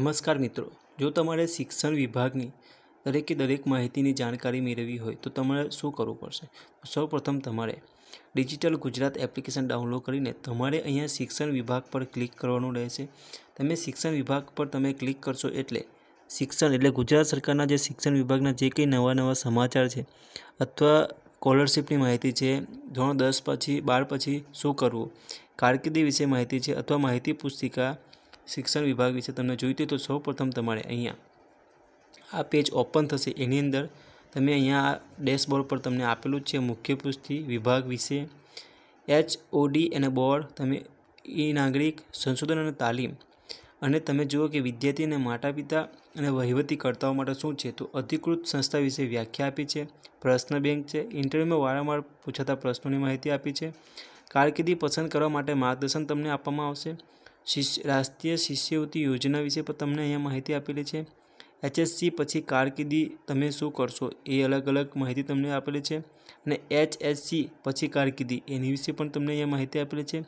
નમસ્કાર મિત્રો જો તમારે શિક્ષણ વિભાગની દરેકે દરેક માહિતીની જાણકારી મેળવવી હોય તો તમારે શું કરવું પડશે સૌપ્રથમ તમારે ડિજિટલ ગુજરાત એપ્લિકેશન ડાઉનલોડ કરીને તમારે અહીંયા શિક્ષણ વિભાગ પર ક્લિક કરવાનું રહેશે તમે શિક્ષણ વિભાગ પર તમે ક્લિક કરશો એટલે શિક્ષણ એટલે ગુજરાત સરકારના જે શિક્ષણ વિભાગના જે કંઈ નવા નવા સમાચાર છે અથવા સ્કોલરશિપની માહિતી છે ધોરણ દસ પછી બાર પછી શું કરવું કારકિર્દી વિશે માહિતી છે અથવા માહિતી પુસ્તિકા શિક્ષણ વિભાગ વિશે તમને જોઈતી તો સૌપ્રથમ તમારે અહીંયા આ પેજ ઓપન થશે એની અંદર તમે અહીંયા આ ડેશબોર્ડ પર તમને આપેલું છે મુખ્ય પૃષ્ઠથી વિભાગ વિશે એચ ઓડી અને બોર્ડ તમે ઈ નાગરિક સંશોધન અને તાલીમ અને તમે જુઓ કે વિદ્યાર્થી અને માતા પિતા અને વહીવટીકર્તાઓ માટે શું છે તો અધિકૃત સંસ્થા વિશે વ્યાખ્યા આપી છે પ્રશ્ન બેંક છે ઇન્ટરવ્યૂમાં વારંવાર પૂછાતા પ્રશ્નોની માહિતી આપી છે કારકિર્દી પસંદ કરવા માટે માર્ગદર્શન તમને આપવામાં આવશે શિષ્ય રાષ્ટ્રીય શિષ્યવૃત્તિ યોજના વિશે પણ તમને અહીંયા માહિતી આપેલી છે એચએસસી પછી કારકિર્દી તમે શું કરશો એ અલગ અલગ માહિતી તમને આપેલી છે અને એચએસસી પછી કારકિર્દી એની વિશે પણ તમને અહીંયા માહિતી આપેલી છે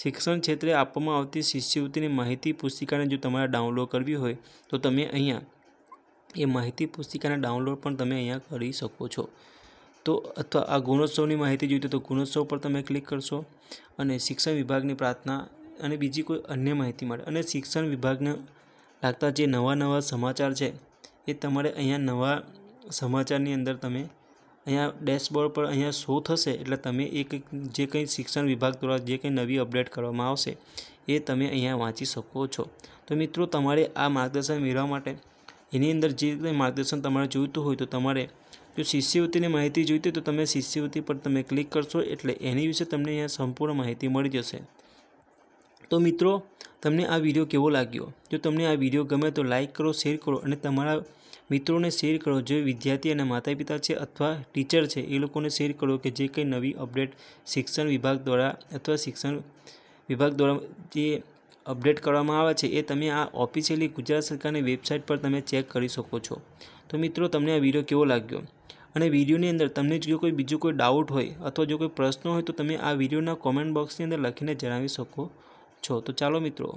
શિક્ષણ ક્ષેત્રે આપવામાં આવતી શિષ્યવૃત્તિની માહિતી પુસ્તિકાને જો તમારે ડાઉનલોડ કરવી હોય તો તમે અહીંયા એ માહિતી પુસ્તિકાને ડાઉનલોડ પણ તમે અહીંયા કરી શકો છો તો અથવા આ ગુણોત્સવની માહિતી જોઈતી તો ગુણોત્સવ પર તમે ક્લિક કરશો અને શિક્ષણ વિભાગની પ્રાર્થના અને બીજી કોઈ અન્ય માહિતી માટે અને શિક્ષણ વિભાગને લાગતા જે નવા નવા સમાચાર છે એ તમારે અહીંયા નવા સમાચારની અંદર તમે અહીંયા ડેશબોર્ડ પર અહીંયા શો થશે એટલે તમે એક જે કંઈ શિક્ષણ વિભાગ દ્વારા જે કંઈ નવી અપડેટ કરવામાં આવશે એ તમે અહીંયા વાંચી શકો છો તો મિત્રો તમારે આ માર્ગદર્શન મેળવવા માટે એની અંદર જે કંઈ માર્ગદર્શન તમારે જોઈતું હોય તો તમારે જો શિષ્યવૃત્તિની માહિતી જોઈતી તો તમે શિષ્યવૃત્તિ પર તમે ક્લિક કરશો એટલે એની વિશે તમને અહીંયા સંપૂર્ણ માહિતી મળી જશે તો મિત્રો તમને આ વિડીયો કેવો લાગ્યો જો તમને આ વિડીયો ગમે તો લાઇક કરો શેર કરો અને તમારા મિત્રોને શેર કરો જે વિદ્યાર્થી અને માતા પિતા છે અથવા ટીચર છે એ લોકોને શેર કરો કે જે કંઈ નવી અપડેટ શિક્ષણ વિભાગ દ્વારા અથવા શિક્ષણ વિભાગ દ્વારા જે અપડેટ કરવામાં આવે છે એ તમે આ ઓફિશિયલી ગુજરાત સરકારની વેબસાઇટ પર તમે ચેક કરી શકો છો તો મિત્રો તમને આ વિડીયો કેવો લાગ્યો અને વિડીયોની અંદર તમને જો કોઈ બીજો કોઈ ડાઉટ હોય અથવા જો કોઈ પ્રશ્ન હોય તો તમે આ વિડીયોના કોમેન્ટ બોક્સની અંદર લખીને જણાવી શકો છો તો ચાલો મિત્રો